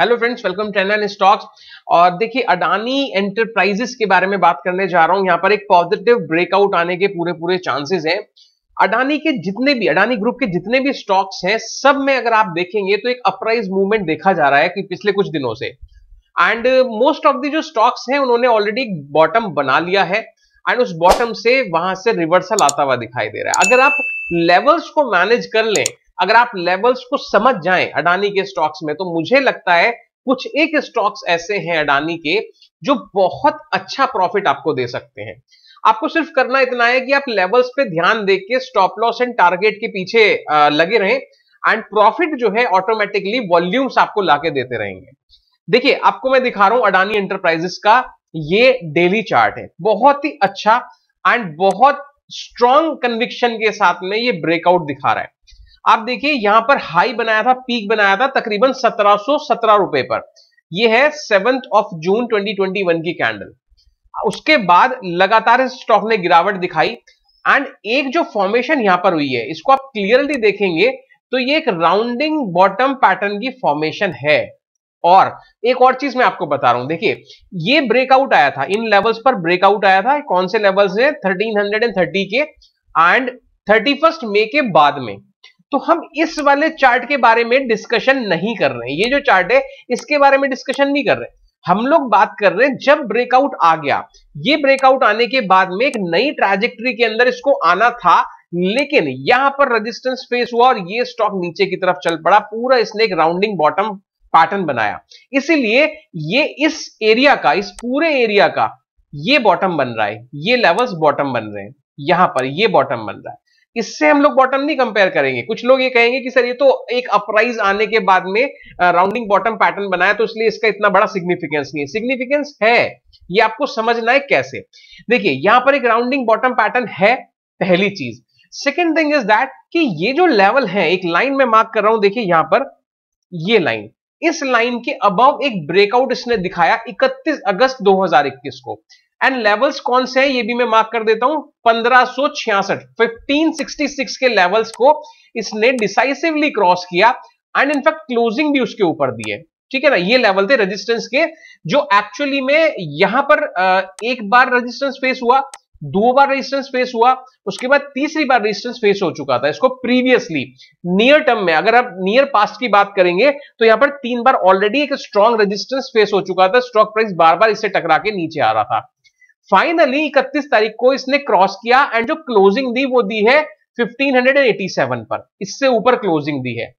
hello friends welcome channel stocks और देखिए Adani enterprises के बारे में बात करने जा रहा हूं यहां पर एक पॉजिटिव ब्रेकआउट आने के पूरे पूरे चांसेस हैं अडानी के जितने भी अडानी ग्रुप के जितने भी स्टॉक्स हैं सब में अगर आप देखेंगे तो एक अपराइज मूवमेंट देखा जा रहा है कि पिछले कुछ दिनों से एंड मोस्ट ऑफ दी जो स्टॉक्स हैं उन्होंने ऑलरेडी बॉटम बना लिया है एंड उस बॉटम से वहां से रिवर्सल आता हुआ दिखाई दे रहा है अगर आप लेवल्स को मैनेज कर लें अगर आप लेवल्स को समझ जाएं अडानी के स्टॉक्स में तो मुझे लगता है कुछ एक स्टॉक्स ऐसे हैं अडानी के जो बहुत अच्छा प्रॉफिट आपको दे सकते हैं आपको सिर्फ करना इतना है कि आप लेवल्स पे ध्यान दे के स्टॉप लॉस एंड टारगेट के पीछे लगे रहें एंड प्रॉफिट जो है ऑटोमेटिकली वॉल्यूम्स आपको लाके देते रहेंगे देखिए आपको मैं दिखा रहा हूं अडानी एंटरप्राइजेस का ये डेली चार्ट है बहुत ही अच्छा एंड बहुत स्ट्रॉन्ग कन्विक्शन के साथ में ये ब्रेकआउट दिखा रहा है आप देखिए यहां पर हाई बनाया था पीक बनाया था तकरीबन 1717 रुपए पर यह है सेवंथ ऑफ जून 2021 की कैंडल उसके बाद लगातार इस स्टॉक ने गिरावट दिखाई एंड एक जो फॉर्मेशन यहां पर हुई है इसको आप क्लियरली देखेंगे तो ये एक राउंडिंग बॉटम पैटर्न की फॉर्मेशन है और एक और चीज मैं आपको बता रहा हूं देखिए ये ब्रेकआउट आया था इन लेवल्स पर ब्रेकआउट आया था कौन से लेवल्स है 1330 के एंड 31 मई के बाद में तो हम इस वाले चार्ट के बारे में डिस्कशन नहीं कर रहे हैं ये जो चार्ट है इसके बारे में डिस्कशन नहीं कर रहे हम लोग बात कर रहे हैं जब ब्रेकआउट आ गया ये ब्रेकआउट आने के बाद में एक नई ट्राजेक्ट्री के अंदर इसको आना था लेकिन यहां पर रेजिस्टेंस फेस हुआ और ये स्टॉक नीचे की तरफ चल पड़ा पूरा इसने एक राउंडिंग बॉटम पैटर्न बनाया इसीलिए ये इस एरिया का इस पूरे एरिया का ये बॉटम बन रहा है ये लेवल्स बॉटम बन रहे हैं यहां पर ये बॉटम बन रहा है इससे हम लोग बॉटम नहीं कंपेयर करेंगे कुछ लोग ये कहेंगे कि सर ये तो एक अपराइज आने के बाद में राउंडिंग बॉटम पैटर्न बनाया तो इसलिए इसका इतना बड़ा सिग्निफिकेंस नहीं है सिग्निफिकेंस है ये आपको समझना है कैसे देखिए यहां पर एक राउंडिंग बॉटम पैटर्न है पहली चीज सेकेंड थिंग इज दैट कि ये जो लेवल है एक लाइन में मार्क कर रहा हूं देखिए यहां पर ये लाइन इस लाइन के अबाउ एक ब्रेकआउट इसने दिखाया 31 अगस्त 2021 को एंड लेवल्स कौन से हैं ये भी मैं मार्क कर देता हूं पंद्रह सो सिक्स के लेवल्स को इसने डिसाइसिवली क्रॉस किया एंड इनफैक्ट क्लोजिंग भी उसके ऊपर दी है ठीक है ना ये लेवल थे रेजिस्टेंस के जो एक्चुअली में यहां पर एक बार रेजिस्टेंस फेस हुआ दो बार रेजिस्टेंस फेस हुआ उसके बाद तीसरी बार रेजिस्टेंस फेस हो चुका था इसको प्रीवियसली नियर टर्म में अगर आप नियर पास्ट की बात करेंगे तो यहां पर तीन बार ऑलरेडी एक स्ट्रॉन्ग रेजिस्टेंस फेस हो चुका था स्टॉक प्राइस बार बार इससे टकरा के नीचे आ रहा था फाइनली 31 तारीख को इसने क्रॉस किया एंड जो क्लोजिंग दी वो दी है 1587 पर इससे ऊपर क्लोजिंग दी है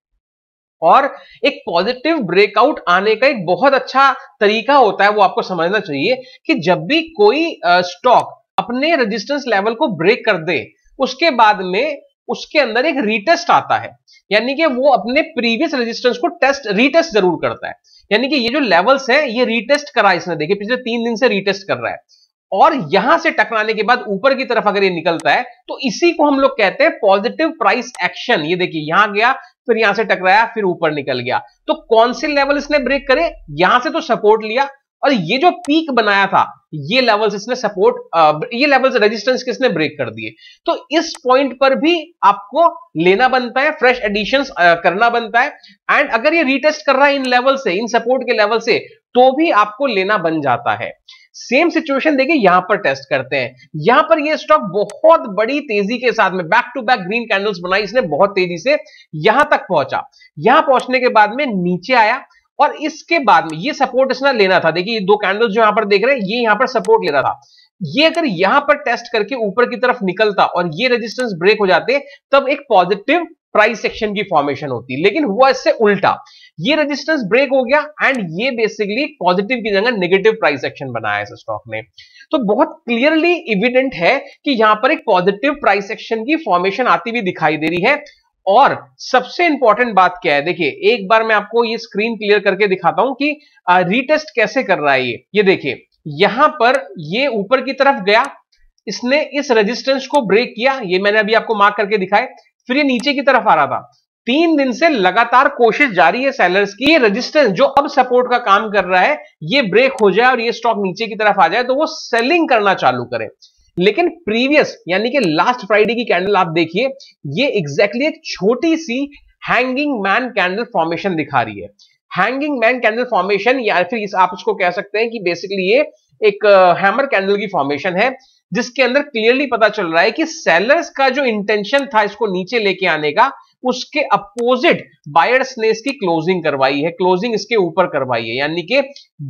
और एक पॉजिटिव ब्रेकआउट आने का एक बहुत अच्छा तरीका होता है वो आपको समझना चाहिए कि जब भी कोई स्टॉक अपने रेजिस्टेंस लेवल को ब्रेक कर दे उसके बाद में उसके अंदर एक रीटेस्ट आता है यानी कि वो अपने प्रीवियस रेजिस्टेंस को टेस्ट रीटेस्ट जरूर करता है यानी कि ये जो लेवल्स है ये रीटेस्ट करा इसने देखिए पिछले तीन दिन से रीटेस्ट कर रहा है और यहां से टकराने के बाद ऊपर की तरफ अगर ये निकलता है तो इसी को हम लोग कहते हैं पॉजिटिव प्राइस एक्शन ये देखिए यहां गया फिर यहां से टकराया फिर ऊपर निकल गया तो कौन से लेवल इसने ब्रेक करे यहां से तो सपोर्ट लिया और ये जो पीक बनाया था ये लेवल्स इसने सपोर्ट ये लेवल्स रेजिस्टेंस किसने ब्रेक कर दिए तो इस पॉइंट पर भी आपको लेना बनता है फ्रेश एडिशंस करना बनता है एंड अगर ये रिटेस्ट कर रहा है इन लेवल से इन सपोर्ट के लेवल से तो भी आपको लेना बन जाता है सेम सिचुएशन देखिए यहां पर टेस्ट करते हैं यहां पर ये स्टॉक बहुत बड़ी तेजी के साथ में back to back green candles बनाई इसने बहुत तेजी से यहां तक पहुंचा यहां पहुंचने के बाद में नीचे आया और इसके बाद में ये सपोर्ट इसने लेना था देखिए दो कैंडल्स जो यहां पर देख रहे हैं ये यहां पर सपोर्ट लेना था ये अगर यहां पर टेस्ट करके ऊपर की तरफ निकलता और ये रेजिस्टेंस ब्रेक हो जाते तब एक पॉजिटिव प्राइस सेक्शन की फॉर्मेशन होती है लेकिन हुआ इससे उल्टा ये रेजिस्टेंस ब्रेक हो गया एंड ये बेसिकली पॉजिटिव की जगह नेगेटिव प्राइस सेक्शन बनाया है स्टॉक ने तो बहुत क्लियरली इविडेंट है कि यहां पर एक पॉजिटिव प्राइस सेक्शन की फॉर्मेशन आती हुई दिखाई दे रही है और सबसे इंपॉर्टेंट बात क्या है देखिए एक बार मैं आपको ये स्क्रीन क्लियर करके दिखाता हूं कि रीटेस्ट कैसे कर रहा है ये ये देखिए यहां पर ये ऊपर की तरफ गया इसने इस रेजिस्टेंस को ब्रेक किया ये मैंने अभी आपको मार्क करके दिखाया फिर ये नीचे की तरफ आ रहा था तीन दिन से लगातार कोशिश जारी है सेलर्स की ये रेजिस्टेंस जो अब सपोर्ट का काम कर रहा है ये ब्रेक हो जाए और ये स्टॉक नीचे की तरफ आ जाए तो वो सेलिंग करना चालू करें लेकिन प्रीवियस यानी कि लास्ट फ्राइडे की कैंडल आप देखिए ये एग्जैक्टली exactly एक छोटी सी हैंगिंग मैन कैंडल फॉर्मेशन दिखा रही है हैंगिंग मैन कैंडल फॉर्मेशन या फिर इस आप इसको कह सकते हैं कि बेसिकली ये एक हैमर uh, कैंडल की फॉर्मेशन है जिसके अंदर क्लियरली पता चल रहा है कि सेलर्स का जो इंटेंशन था इसको नीचे लेके आने का उसके अपोजिट बायर्स ने इसकी क्लोजिंग करवाई है क्लोजिंग इसके ऊपर करवाई है यानी कि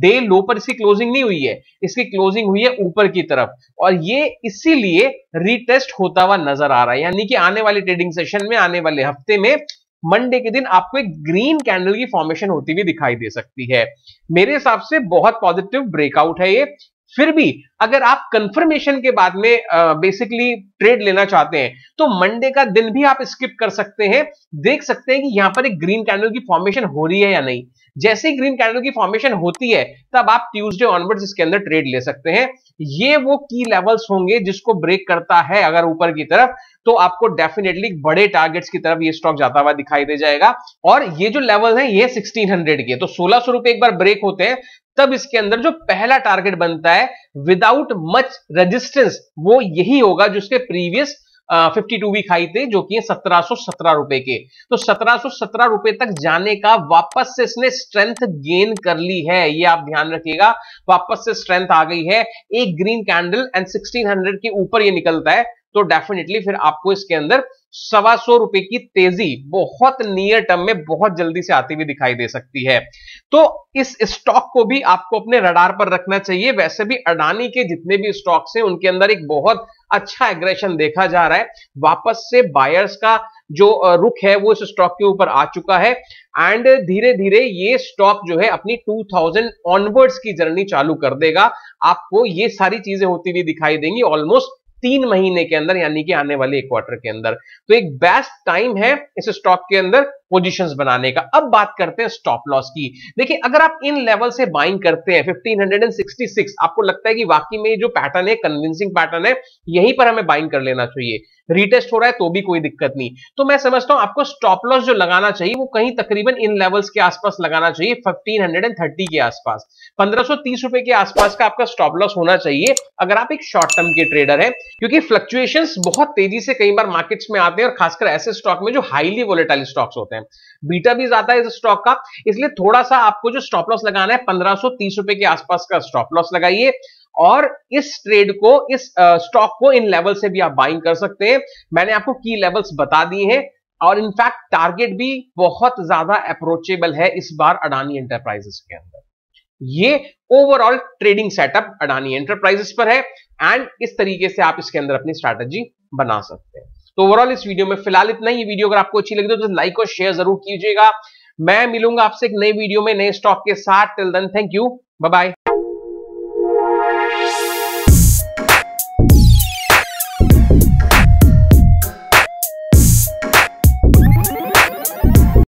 डे लो पर इसकी क्लोजिंग नहीं हुई है इसकी क्लोजिंग हुई है ऊपर की तरफ और ये इसीलिए रीटेस्ट होता हुआ नजर आ रहा है यानी कि आने वाले ट्रेडिंग सेशन में आने वाले हफ्ते में मंडे के दिन आपको एक ग्रीन कैंडल की फॉर्मेशन होती हुई दिखाई दे सकती है मेरे हिसाब से बहुत पॉजिटिव ब्रेकआउट है ये फिर भी अगर आप कंफर्मेशन के बाद में बेसिकली ट्रेड लेना चाहते हैं तो मंडे का दिन भी आप स्किप कर सकते हैं देख सकते हैं कि यहां पर एक ग्रीन कैंडल की फॉर्मेशन हो रही है या नहीं जैसे ही ग्रीन कैंडल की फॉर्मेशन होती है तब आप ट्यूसडे ऑनवर्ड इसके अंदर ट्रेड ले सकते हैं ये वो की लेवल्स होंगे जिसको ब्रेक करता है अगर ऊपर की तरफ तो आपको डेफिनेटली बड़े टारगेट्स की तरफ ये स्टॉक जाता हुआ दिखाई दे जाएगा और ये जो लेवल है ये 1600 के तो सोलह सौ रुपए एक बार ब्रेक होते हैं तब इसके अंदर जो पहला टारगेट बनता है विदाउट मच रेजिस्टेंस वो यही होगा जो इसके previous fifty two week high थे जो कि सत्रह सो सत्रह रुपए के तो सत्रह सो सत्रह रुपए तक जाने का वापस से इसने स्ट्रेंथ गेन कर ली है ये आप ध्यान रखिएगा वापस से स्ट्रेंथ आ गई है एक green candle and sixteen hundred के ऊपर ये निकलता है तो डेफिनेटली फिर आपको इसके अंदर सवा सौ रुपए की तेजी बहुत नियर टर्म में बहुत जल्दी से आती हुई दिखाई दे सकती है तो इस स्टॉक को भी आपको अपने रडार पर रखना चाहिए वैसे भी अडानी के जितने भी स्टॉक्स हैं उनके अंदर एक बहुत अच्छा एग्रेशन देखा जा रहा है वापस से बायर्स का जो रुख है वो इस स्टॉक के ऊपर आ चुका है एंड धीरे धीरे ये स्टॉक जो है अपनी 2000 ऑनवर्ड्स की जर्नी चालू कर देगा आपको ये सारी चीजें होती हुई दिखाई देंगी ऑलमोस्ट तीन महीने के अंदर यानी कि आने वाले एक क्वार्टर के अंदर तो एक बेस्ट टाइम है इस स्टॉक के अंदर पोजीशंस बनाने का अब बात करते हैं स्टॉप लॉस की देखिए अगर आप इन लेवल से बाइंग करते हैं 1566 आपको लगता है कि वाकई में जो पैटर्न है कन्विंसिंग पैटर्न है यहीं पर हमें बाइंग कर लेना चाहिए रिटेस्ट हो रहा है तो भी कोई दिक्कत नहीं तो मैं समझता हूं आपको स्टॉप लॉस जो लगाना चाहिए वो कहीं तकरीबन इन लेवल्स के आसपास लगाना चाहिए 1530 के आसपास 1530 रुपए के आसपास का आपका स्टॉप लॉस होना चाहिए अगर आप एक शॉर्ट टर्म के ट्रेडर हैं क्योंकि फ्लक्चुएशंस बहुत तेजी से कई बार मार्केट्स में आते हैं और खासकर ऐसे स्टॉक में जो हाईली वोलेटाइल स्टॉक्स होते हैं बीटा भी ज्यादा है इस स्टॉक का इसलिए थोड़ा सा आपको जो स्टॉप लॉस लगाना है पंद्रह रुपए के आसपास का स्टॉप लॉस लगाइए और इस ट्रेड को इस स्टॉक को इन लेवल से भी आप बाइंग कर सकते हैं मैंने आपको की लेवल्स बता दिए हैं और इनफैक्ट टारगेट भी बहुत ज्यादा अप्रोचेबल है इस बार अडानी एंटरप्राइजेस के अंदर ये overall trading setup Adani enterprises पर है एंड इस तरीके से आप इसके अंदर अपनी स्ट्रैटेजी बना सकते हैं तो ओवरऑल इस वीडियो में फिलहाल इतना ही वीडियो अगर आपको अच्छी लगी तो लाइक और शेयर जरूर कीजिएगा मैं मिलूंगा आपसे एक नई वीडियो में नए स्टॉक के साथ till then thank you bye